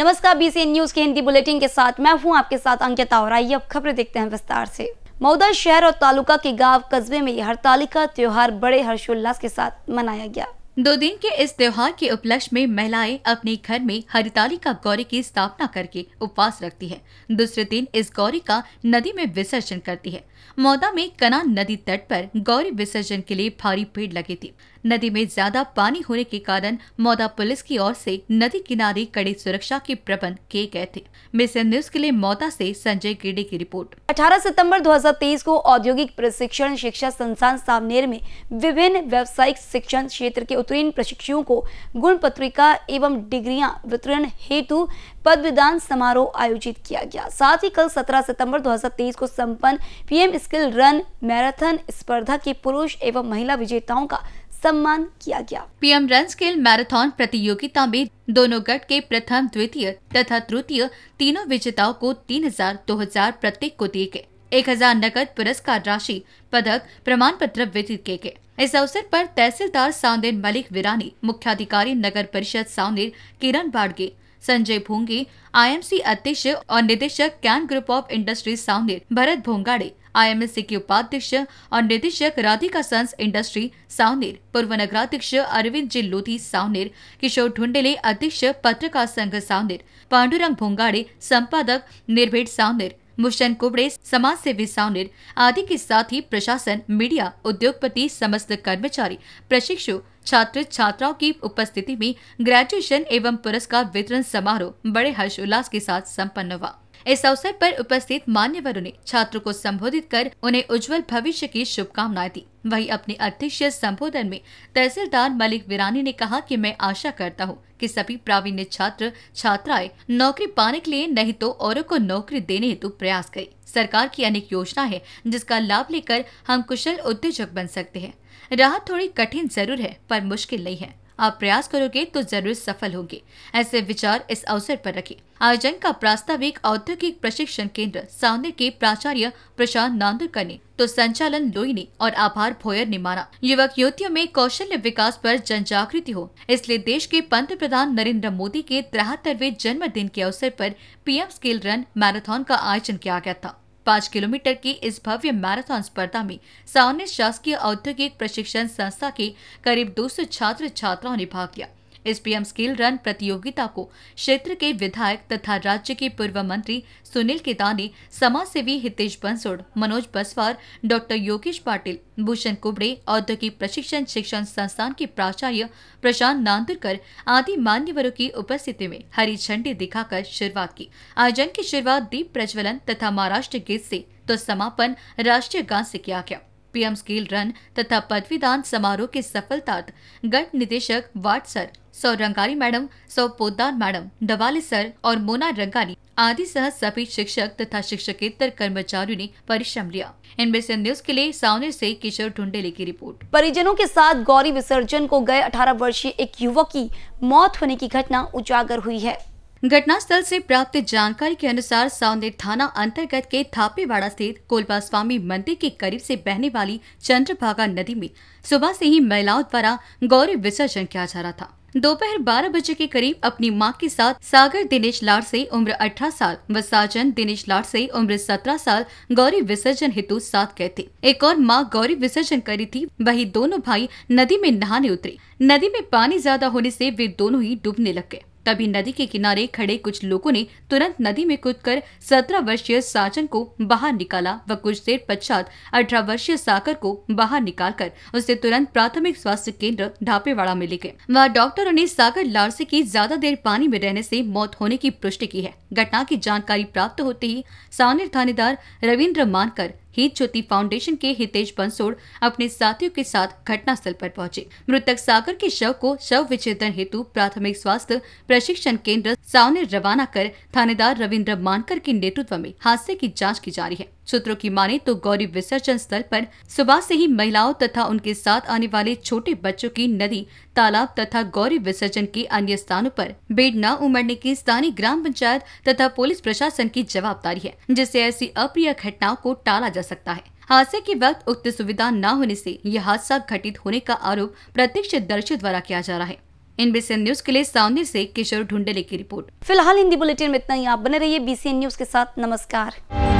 नमस्कार BCN news के Hindi bulletin के साथ मैं हूँ आपके साथ अंकिता और आइए अब खबरें देखते हैं विस्तार से मऊदा शहर और तालुका के गांव कस्बे में हड़ताली का त्योहार बड़े हर्षोल्लास के साथ मनाया गया दो दिन के इस त्योहार के उपलक्ष्य में महिलाएं अपने घर में हरितालिका गौरी की स्थापना करके उपवास रखती है दूसरे दिन इस गौरी का नदी में विसर्जन करती है मौदा में कना नदी तट पर गौरी विसर्जन के लिए भारी भीड़ लगी थी नदी में ज्यादा पानी होने के कारण मौदा पुलिस की ओर से नदी किनारे कड़ी सुरक्षा के प्रबंध किए गए थे मिशन न्यूज के लिए मौदा से संजय गिरडे की रिपोर्ट 18 सितंबर 2023 को औद्योगिक प्रशिक्षण शिक्षा संस्थान सामनेर में विभिन्न व्यावसायिक शिक्षण क्षेत्र के उत्तीर्ण प्रशिक्षुओं को गुण पत्रिका एवं डिग्रियां वितरण हेतु पदविदान समारोह आयोजित किया गया साथ ही कल 17 सितंबर 2023 को संपन्न पीएम स्किल रन मैराथन स्पर्धा के पुरुष एवं महिला विजेताओं का सम्मान किया गया पीएम रन स्किल मैराथन प्रतियोगिता में दोनों गट के प्रथम द्वितीय तथा तृतीय तीनों विजेताओं को तीन हजार दो हजार प्रत्येक को दिए गए एक हजार नकद पुरस्कार राशि पदक प्रमाण पत्र वितरित किए गए इस अवसर पर तहसीलदार साउंदेर मलिक विरानी मुख्याधिकारी नगर परिषद साउंदेर किरण बाड़गे संजय भोंगे आईएमसी अध्यक्ष और निदेशक कैन ग्रुप ऑफ इंडस्ट्रीज साउंदेर भरत भोंगाड़े आईएमएससी के उपाध्यक्ष और निदेशक राधिका सन्स इंडस्ट्री सावनेर पूर्व नगराध्यक्ष अरविंद जी लोधी सावनेर किशोर ढुंडेले अध्यक्ष पत्रकार संघ सावनेर पांडुरंग भोंगाड़े संपादक निर्भेड सावनेर मुशन कुबड़े समाज सेवी साउंडेड आदि के साथ ही प्रशासन मीडिया उद्योगपति समस्त कर्मचारी प्रशिक्षु छात्र छात्राओं की उपस्थिति में ग्रेजुएशन एवं पुरस्कार वितरण समारोह बड़े हर्षोल्लास के साथ सम्पन्न हुआ इस अवसर पर उपस्थित मान्यवरों ने छात्रों को संबोधित कर उन्हें उज्जवल भविष्य की शुभकामनाएं दी वहीं अपने अध्यक्ष संबोधन में तहसीलदार मलिक विरानी ने कहा कि मैं आशा करता हूं कि सभी प्रावीण्य छात्र छात्राएं नौकरी पाने के लिए नहीं तो औरों को नौकरी देने हेतु प्रयास करे सरकार की अनेक योजना है जिसका लाभ लेकर हम कुशल उद्योजक बन सकते हैं राहत थोड़ी कठिन जरूर है पर मुश्किल नहीं है आप प्रयास करोगे तो जरूर सफल होंगे ऐसे विचार इस अवसर पर रखें आयोजन का प्रास्ताविक औद्योगिक प्रशिक्षण केंद्र सावनेर के प्राचार्य प्रशांत नांदुरकर ने तो संचालन लोई ने और आभार भोयर ने माना युवक युवतियों में कौशल्य विकास पर जन जागृति हो इसलिए देश के पंत प्रधान नरेंद्र मोदी के तिहत्तरवे जन्मदिन के अवसर पर पीएम स्किल रन मैराथन का आयोजन किया गया था पाँच किलोमीटर की इस भव्य मैराथन स्पर्धा में सामने शासकीय औद्योगिक प्रशिक्षण संस्था के करीब 200 छात्र छात्राओं ने भाग लिया एसबीएम स्किल रन प्रतियोगिता को क्षेत्र के विधायक तथा राज्य के पूर्व मंत्री सुनील समाज सेवी हितेश बंसोड़ मनोज बसवार डॉक्टर योगेश पाटिल भूषण कुबड़े औद्योगिक प्रशिक्षण शिक्षण संस्थान के प्राचार्य प्रशांत नांदुरकर आदि मान्यवरों की उपस्थिति में हरी झंडी दिखाकर शुरुआत की आयोजन की शुरुआत दीप प्रज्वलन तथा महाराष्ट्र गीत से तो समापन राष्ट्रीय गान से किया गया पीएम स्किल रन तथा पदवीदान समारोह की सफलता गट निदेशक वाट सर सौ रंगारी मैडम सौ पोदार मैडम डवाली सर और मोना रंगारी आदि सह सभी शिक्षक तथा शिक्षकेतर कर्मचारियों ने परिश्रम लिया इनमें से न्यूज के लिए सावने से किशोर ढूंढेले की रिपोर्ट परिजनों के साथ गौरी विसर्जन को गए 18 वर्षीय एक युवक की मौत होने की घटना उजागर हुई है घटनास्थल से प्राप्त जानकारी के अनुसार साउंदेर थाना अंतर्गत के थापेवाड़ा स्थित कोलबा स्वामी मंदिर के करीब से बहने वाली चंद्रभागा नदी में सुबह से ही महिलाओं द्वारा गौरी विसर्जन किया जा रहा था दोपहर 12 बजे के करीब अपनी मां के साथ सागर दिनेश लाड से उम्र 18 साल व साजन दिनेश लाड से उम्र 17 साल गौरी विसर्जन हेतु साथ गए थे एक और मां गौरी विसर्जन करी थी वही दोनों भाई नदी में नहाने उतरे नदी में पानी ज्यादा होने से वे दोनों ही डूबने लग गए तभी नदी के किनारे खड़े कुछ लोगों ने तुरंत नदी में कूदकर 17 वर्षीय साचन को बाहर निकाला व कुछ देर पश्चात 18 वर्षीय साकर को बाहर निकालकर उसे तुरंत प्राथमिक स्वास्थ्य केंद्र ढापेवाड़ा में ले गए वहाँ डॉक्टरों ने सागर लारसे की ज्यादा देर पानी में रहने से मौत होने की पुष्टि की है घटना की जानकारी प्राप्त होते ही सावनेर थानेदार रविन्द्र मानकर हित ज्योति फाउंडेशन के हितेश बंसोड़ अपने साथियों के साथ घटनास्थल पर पहुंचे मृतक सागर के शव को शव विच्छेदन हेतु प्राथमिक स्वास्थ्य प्रशिक्षण केंद्र सावने रवाना कर थानेदार रविन्द्र मानकर के नेतृत्व में हादसे की जाँच की जा रही है सूत्रों की माने तो गौरी विसर्जन स्थल पर सुबह से ही महिलाओं तथा उनके साथ आने वाले छोटे बच्चों की नदी तालाब तथा गौरी विसर्जन के अन्य स्थानों पर बेड न उमड़ने की स्थानीय ग्राम पंचायत तथा पुलिस प्रशासन की जवाबदारी है जिससे ऐसी अप्रिय घटनाओं को टाला जा सकता है हादसे के वक्त उक्त सुविधा न होने ऐसी यह हादसा घटित होने का आरोप प्रत्यक्ष दर्शी द्वारा किया जा रहा है एनबीसीएन न्यूज के लिए सावनी से किशोर ढूंढेले की रिपोर्ट फिलहाल हिंदी बुलेटिन में इतना ही आप बने रहिए बीसीएन न्यूज के साथ नमस्कार